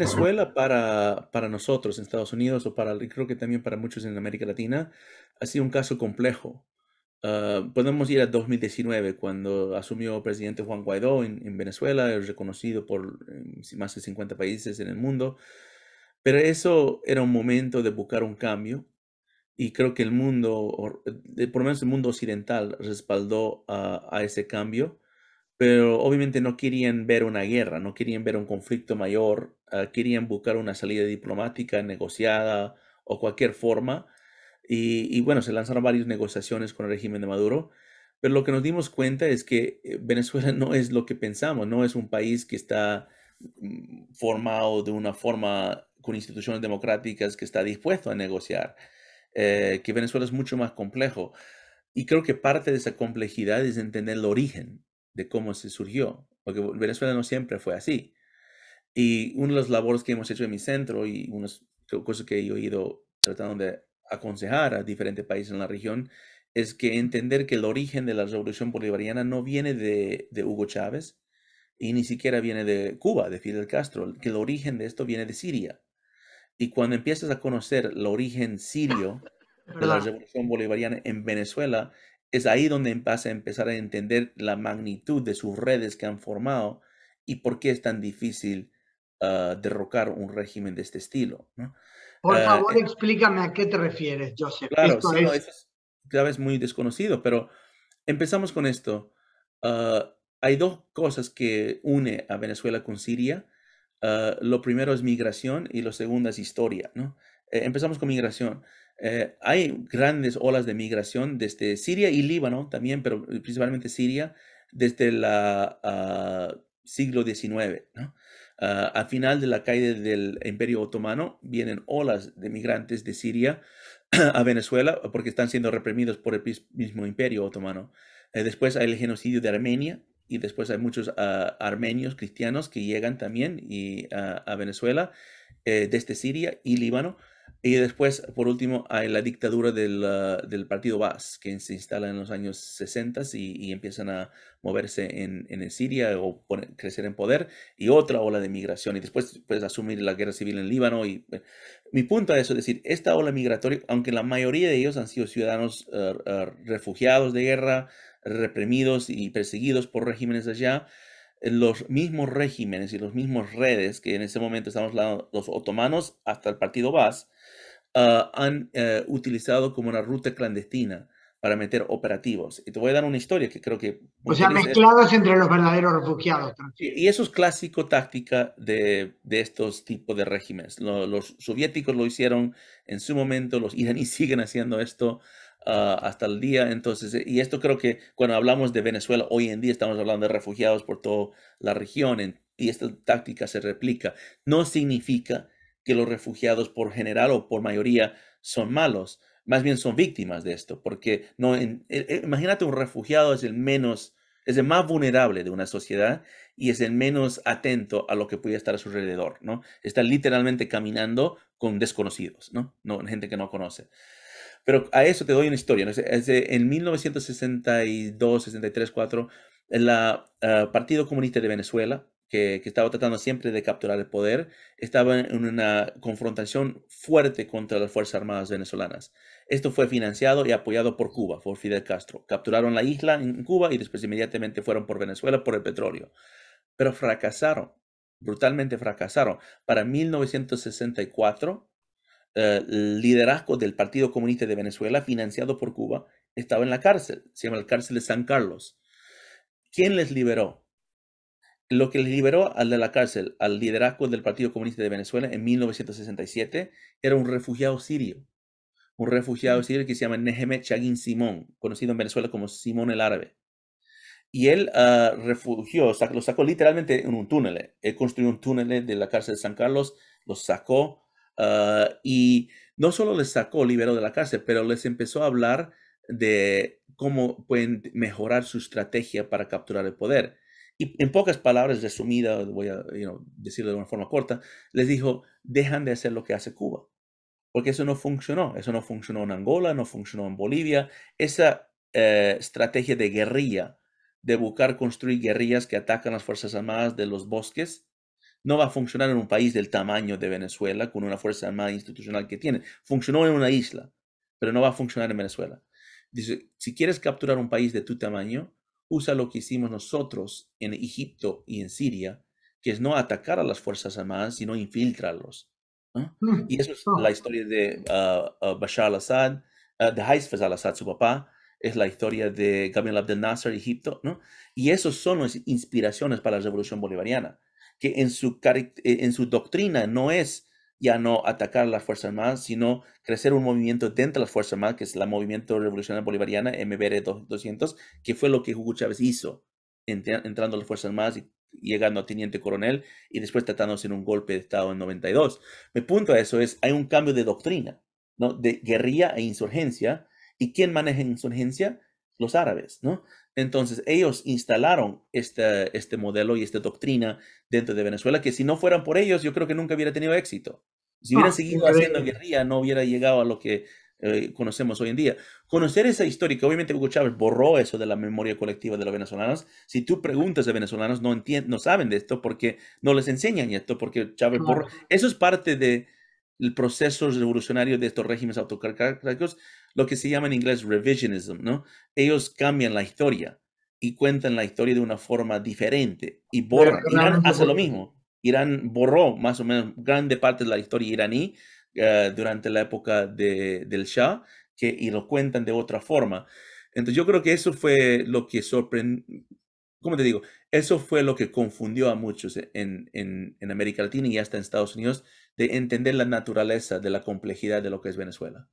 Venezuela para, para nosotros en Estados Unidos o para, creo que también para muchos en América Latina, ha sido un caso complejo. Ah, podemos ir a 2019, cuando asumió el presidente Juan Guaidó en, Venezuela, reconocido por em, más de 50 países en el mundo. Pero eso era un momento de buscar un cambio y creo que el mundo, eh, por lo menos el mundo occidental, respaldó a ese cambio pero obviamente no querían ver una guerra, no querían ver un conflicto mayor, ah, querían buscar una salida diplomática, negociada o cualquier forma. Y, bueno, se lanzaron varias negociaciones con el régimen de Maduro, pero lo que nos dimos cuenta es que eh, Venezuela no es lo que pensamos, no es un país que está mm, formado de una forma con instituciones democráticas que está dispuesto a negociar, eh, que Venezuela es mucho más complejo. Y creo que parte de esa complejidad es entender el origen, de cómo se surgió, porque Venezuela no siempre fue así. Y uno de las labores que hemos hecho en mi centro y unos cosas que he ido tratando de aconsejar a diferentes países en la región es que entender que el origen de la revolución bolivariana no viene de, de Hugo Chávez y ni siquiera viene de Cuba, de Fidel Castro, que el origen de esto viene de Siria. Y cuando empiezas a conocer el origen sirio de la revolución bolivariana en Venezuela, es ahí donde empieza a empezar a entender la magnitud de sus redes que han formado y por qué es tan difícil ah, derrocar un régimen de este estilo. Por ah, favor, eh, explícame a qué te refieres, Joseph. Claro, es... muy desconocido, pero empezamos con esto. Ah, hay dos cosas que une a Venezuela con Siria. lo primero es migración y lo segundo es historia. ¿no? Eh, empezamos con migración. Eh, hay grandes olas de migración desde Siria y Líbano también, pero principalmente Siria, desde el ah, siglo XIX. Ah, al final de la caída del Imperio Otomano vienen olas de migrantes de Siria a Venezuela ah, porque están siendo reprimidos por el mismo Imperio Otomano. Eh, después hay el genocidio de Armenia y después hay muchos armenios cristianos que llegan también a Venezuela desde Siria y Líbano. Y después, por último, hay la dictadura del, partido Baas, que se instala en los años 60 y, y, empiezan a moverse en, Siria o crecer en poder, y otra ola de migración, y después pues, asumir la guerra civil en Líbano. Y, eh, mi punto a eso es decir, esta ola migratoria, aunque la mayoría de ellos han sido ciudadanos eh, eh, refugiados de guerra, reprimidos y perseguidos por regímenes allá, los mismos regímenes y los mismos redes que en ese momento estamos hablando, los otomanos hasta el partido Bas, ah, han eh, utilizado como una ruta clandestina para meter operativos. Y te voy a dar una historia que creo que... O sea, mezclados entre los verdaderos refugiados. Y, y eso es clásico táctica de, estos tipos de regímenes. los soviéticos lo hicieron en su momento, los iraníes siguen haciendo esto, Ah, hasta el día. Entonces, eh, y esto creo que cuando hablamos de Venezuela, hoy en día estamos hablando de refugiados por toda la región y esta táctica se replica. No significa que los refugiados por general o por mayoría son malos, más bien son víctimas de esto, porque no, e, e, imagínate un refugiado es el menos es el más vulnerable de una sociedad y es el menos atento a lo que puede estar a su alrededor, ¿no? Está literalmente caminando con desconocidos, no gente que no conoce. Pero a eso te doy una historia. ¿no? en 1962, 63, 4, el Partido Comunista de Venezuela, que, estaba tratando siempre de capturar el poder, estaba en una confrontación fuerte contra las Fuerzas Armadas venezolanas. Esto fue financiado y apoyado por Cuba, por Fidel Castro. Capturaron la isla en Cuba y después inmediatamente fueron por Venezuela por el petróleo. Pero fracasaron, brutalmente fracasaron. Para 1964, eh, el liderazgo del Partido Comunista de Venezuela, financiado por Cuba, estaba en la cárcel. Se llama la cárcel de San Carlos. ¿Quién les liberó? Lo que les liberó al de la cárcel, al liderazgo del Partido Comunista de Venezuela en 1967, era un refugiado sirio. Un refugiado sirio que se llama Nehemet Chagin Simón, conocido en Venezuela como Simón el Árabe. Y él ah, refugió, lo sacó literalmente en un túnel. Eh, él construyó un túnel de la cárcel de San Carlos, lo sacó, Ah, y no solo les sacó, liberó de la cárcel, pero les empezó a hablar de cómo pueden mejorar su estrategia para capturar el poder. Y en pocas palabras resumidas, voy a decirlo de una forma corta, les dijo, dejan de hacer lo que hace Cuba, porque eso no funcionó. Eso no funcionó en Angola, no funcionó en Bolivia. Esa eh, estrategia de guerrilla, de buscar construir guerrillas que atacan las Fuerzas Armadas de los bosques, no va a funcionar en un país del tamaño de Venezuela con una fuerza armada institucional que tiene. Funcionó en una isla, pero no va a funcionar en Venezuela. Dice, si quieres capturar un país de tu tamaño, usa lo que hicimos nosotros en Egipto y en Siria, que es no atacar a las fuerzas armadas, sino infiltrarlos. Y eso es la historia de ah, ah, Bashar al-Assad, ah, de Haifa al-Assad, su papá, es la historia de Gamal Abdel Nasser, Egipto, ¿no? Y esos son las inspiraciones para la revolución bolivariana que en su, eh, en su doctrina no es ya no atacar a las Fuerzas Armadas, sino crecer un movimiento dentro de las Fuerzas Armadas, que es el Movimiento Revolucionario Bolivariana, MBR 200, que fue lo que Hugo Chávez hizo, entrando a las Fuerzas Armadas y llegando a teniente coronel y después tratándose de un golpe de Estado en 92. Mi punto a eso es, hay un cambio de doctrina, ¿no? De guerrilla e insurgencia. ¿Y quién maneja insurgencia? Los árabes, ¿no? Entonces, ellos instalaron este, este modelo y esta doctrina dentro de Venezuela, que si no fueran por ellos, yo creo que nunca hubiera tenido éxito. Si hubieran ah, seguido haciendo guerrilla, no hubiera llegado a lo que eh, conocemos hoy en día. Conocer esa historia, que obviamente Hugo Chávez borró eso de la memoria colectiva de los venezolanos. Si tú preguntas a venezolanos, no, no saben de esto porque no les enseñan esto, porque Chávez borró. Eso es parte de, el proceso revolucionario de estos regímenes autocráticos, lo que se llama en inglés revisionism, ¿no? Ellos cambian la historia y cuentan la historia de una forma diferente y borran. Irán hace lo mismo. Irán borró más o menos grande parte de la historia iraní eh, durante la época del Shah que, y lo cuentan de otra forma. Entonces yo creo que eso fue lo que sorprendió como te digo, eso fue lo que confundió a muchos en, en América Latina y hasta en Estados Unidos de entender la naturaleza de la complejidad de lo que es Venezuela.